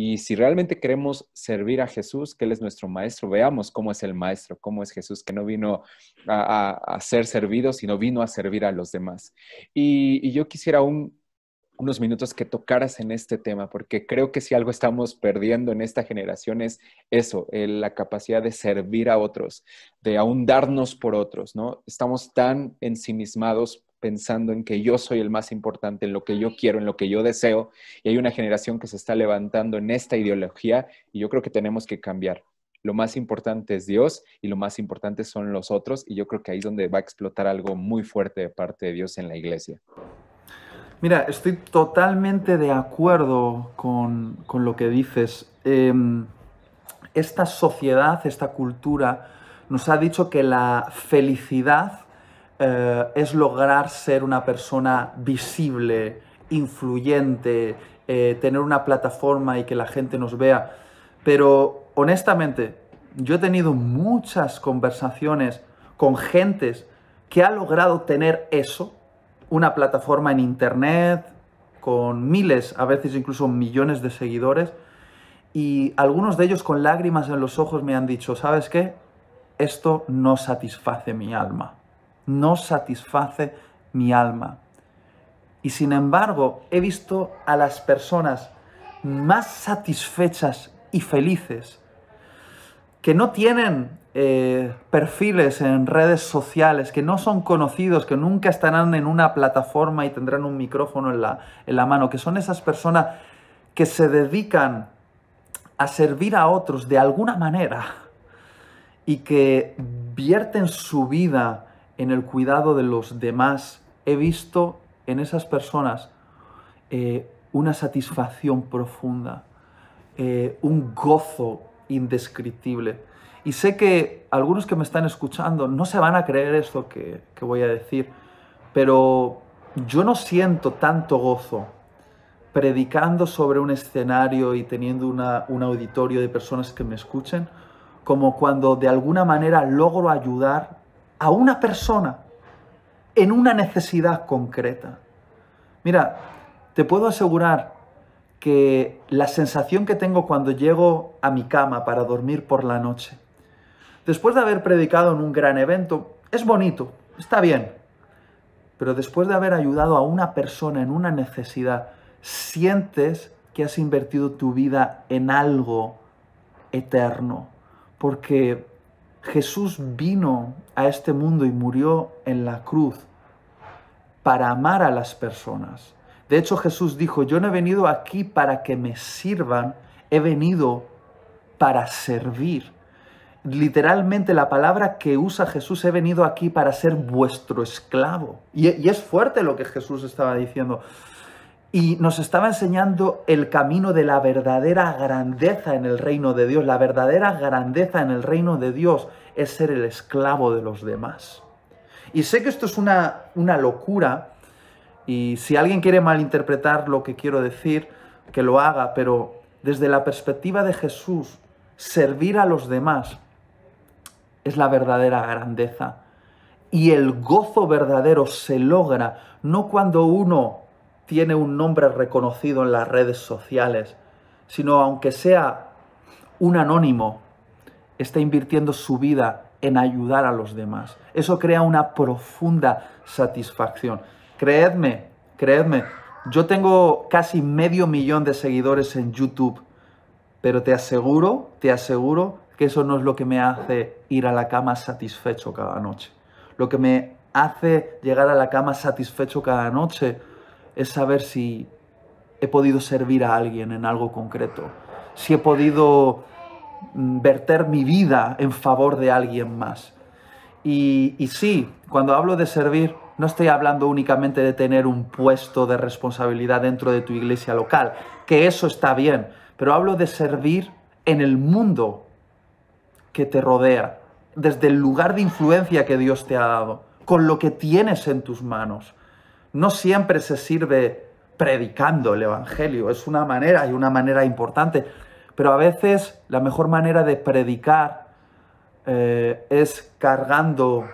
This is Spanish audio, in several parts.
Y si realmente queremos servir a Jesús, que Él es nuestro Maestro, veamos cómo es el Maestro, cómo es Jesús, que no vino a, ser servido, sino vino a servir a los demás. Y, yo quisiera unos minutos que tocaras en este tema, porque creo que si algo estamos perdiendo en esta generación es eso, la capacidad de servir a otros, de ahondarnos por otros, ¿no? Estamos tan ensimismados pensando en que yo soy el más importante, en lo que yo quiero, en lo que yo deseo, y hay una generación que se está levantando en esta ideología y yo creo que tenemos que cambiar. Lo más importante es Dios y lo más importante son los otros y yo creo que ahí es donde va a explotar algo muy fuerte de parte de Dios en la iglesia. Mira, estoy totalmente de acuerdo con, lo que dices. Em, esta sociedad, esta cultura, nos ha dicho que la felicidad eh, es lograr ser una persona visible, influyente, eh, tener una plataforma y que la gente nos vea. Pero honestamente, yo he tenido muchas conversaciones con gentes que ha logrado tener eso, una plataforma en Internet, con miles, a veces incluso millones de seguidores, y algunos de ellos con lágrimas en los ojos me han dicho, ¿sabes qué? Esto no satisface mi alma no satisface mi alma. Y sin embargo, he visto a las personas más satisfechas y felices, que no tienen eh, perfiles en redes sociales, que no son conocidos, que nunca estarán en una plataforma y tendrán un micrófono en la, en la mano, que son esas personas que se dedican a servir a otros de alguna manera y que vierten su vida en el cuidado de los demás, he visto en esas personas eh, una satisfacción profunda, eh, un gozo indescriptible. Y sé que algunos que me están escuchando no se van a creer esto que, voy a decir, pero yo no siento tanto gozo predicando sobre un escenario y teniendo un auditorio de personas que me escuchen, como cuando de alguna manera logro ayudar a una persona en una necesidad concreta. Mira, te puedo asegurar que la sensación que tengo cuando llego a mi cama para dormir por la noche, después de haber predicado en un gran evento, es bonito, está bien, pero después de haber ayudado a una persona en una necesidad, sientes que has invertido tu vida en algo eterno, porque Jesús vino a este mundo y murió en la cruz para amar a las personas. De hecho, Jesús dijo, yo no he venido aquí para que me sirvan, he venido para servir. Literalmente la palabra que usa Jesús, he venido aquí para ser vuestro esclavo. Y, y es fuerte lo que Jesús estaba diciendo y nos estaba enseñando el camino de la verdadera grandeza en el reino de Dios. La verdadera grandeza en el reino de Dios es ser el esclavo de los demás. Y sé que esto es una, una locura y si alguien quiere malinterpretar lo que quiero decir, que lo haga, pero desde la perspectiva de Jesús, servir a los demás es la verdadera grandeza. Y el gozo verdadero se logra no cuando uno tiene un nombre reconocido en las redes sociales, sino aunque sea un anónimo, está invirtiendo su vida en ayudar a los demás. Eso crea una profunda satisfacción. Creedme, creedme, yo tengo casi medio millón de seguidores en YouTube, pero te aseguro, te aseguro que eso no es lo que me hace ir a la cama satisfecho cada noche. Lo que me hace llegar a la cama satisfecho cada noche es saber si he podido servir a alguien en algo concreto, si he podido mm, verter mi vida en favor de alguien más. Y, y, sí, cuando hablo de servir, no estoy hablando únicamente de tener un puesto de responsabilidad dentro de tu iglesia local, que eso está bien, pero hablo de servir en el mundo que te rodea, desde el lugar de influencia que Dios te ha dado, con lo que tienes en tus manos no siempre se sirve predicando el Evangelio, es una manera y una manera importante, pero a veces la mejor manera de predicar eh, es cargando,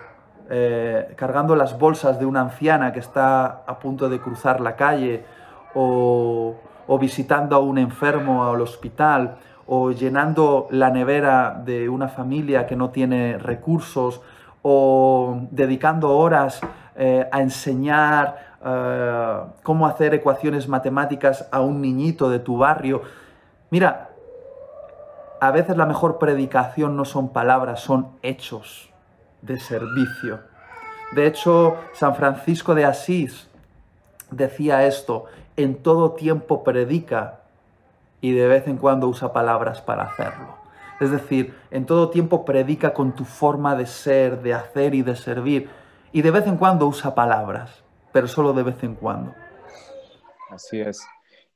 eh, cargando las bolsas de una anciana que está a punto de cruzar la calle o visitando a un enfermo al hospital o llenando la nevera de una familia que no tiene recursos o dedicando horas eh, a enseñar eh, cómo hacer ecuaciones matemáticas a un niñito de tu barrio. Mira, a veces la mejor predicación no son palabras, son hechos de servicio. De hecho, San Francisco de Asís decía esto, en todo tiempo predica y de vez en cuando usa palabras para hacerlo. Es decir, en todo tiempo predica con tu forma de ser, de hacer y de servir y de vez en cuando usa palabras, pero solo de vez en cuando. Así es.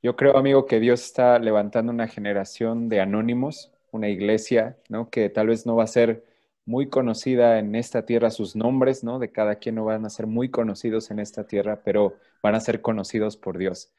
Yo creo, amigo, que Dios está levantando una generación de anónimos, una iglesia, ¿no? Que tal vez no va a ser muy conocida en esta tierra, sus nombres, ¿no? De cada quien no van a ser muy conocidos en esta tierra, pero van a ser conocidos por Dios.